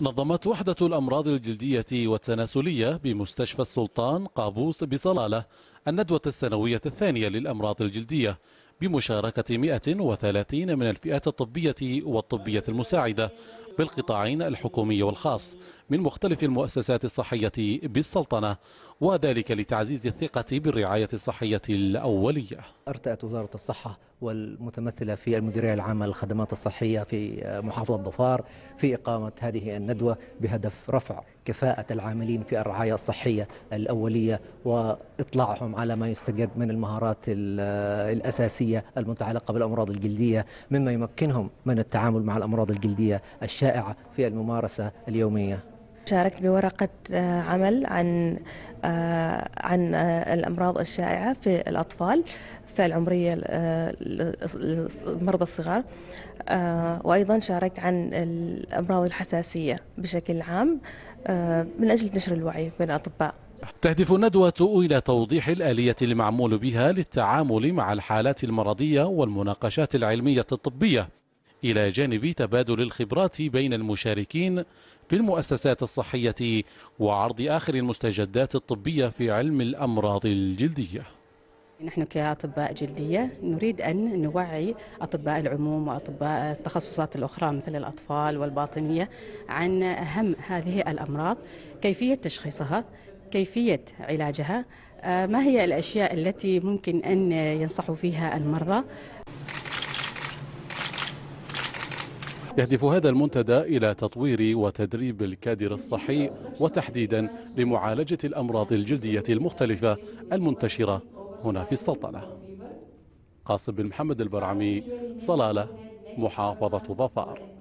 نظمت وحدة الأمراض الجلدية والتناسلية بمستشفى السلطان قابوس بصلالة الندوة السنوية الثانية للأمراض الجلدية بمشاركة 130 من الفئات الطبية والطبية المساعدة بالقطاعين الحكومي والخاص من مختلف المؤسسات الصحية بالسلطنة وذلك لتعزيز الثقة بالرعاية الصحية الأولية ارتأت وزارة الصحة والمتمثلة في المديرية العامة للخدمات الصحية في محافظة ظفار في إقامة هذه الندوة بهدف رفع كفاءة العاملين في الرعاية الصحية الأولية وإطلاعهم على ما يستجد من المهارات الأساسية المتعلقة بالأمراض الجلدية مما يمكنهم من التعامل مع الأمراض الجلدية الشائعة شائعة في الممارسة اليومية شاركت بورقة آه، عمل عن آه، عن آه، الأمراض الشائعة في الأطفال في العمرية المرضى الصغار وأيضا شاركت عن الأمراض الحساسية بشكل عام من أجل نشر الوعي بين الأطباء تهدف الندوة إلى توضيح الآلية المعمول بها للتعامل مع الحالات المرضية والمناقشات العلمية الطبية إلى جانب تبادل الخبرات بين المشاركين في المؤسسات الصحية وعرض آخر المستجدات الطبية في علم الأمراض الجلدية نحن كأطباء جلدية نريد أن نوعي أطباء العموم وأطباء التخصصات الأخرى مثل الأطفال والباطنية عن أهم هذه الأمراض كيفية تشخيصها كيفية علاجها آه، ما هي الأشياء التي ممكن أن ينصحوا فيها المرضى يهدف هذا المنتدى إلى تطوير وتدريب الكادر الصحي وتحديدا لمعالجة الأمراض الجلدية المختلفة المنتشرة هنا في السلطنة قاسم بن محمد البرعمي صلالة محافظة ظفار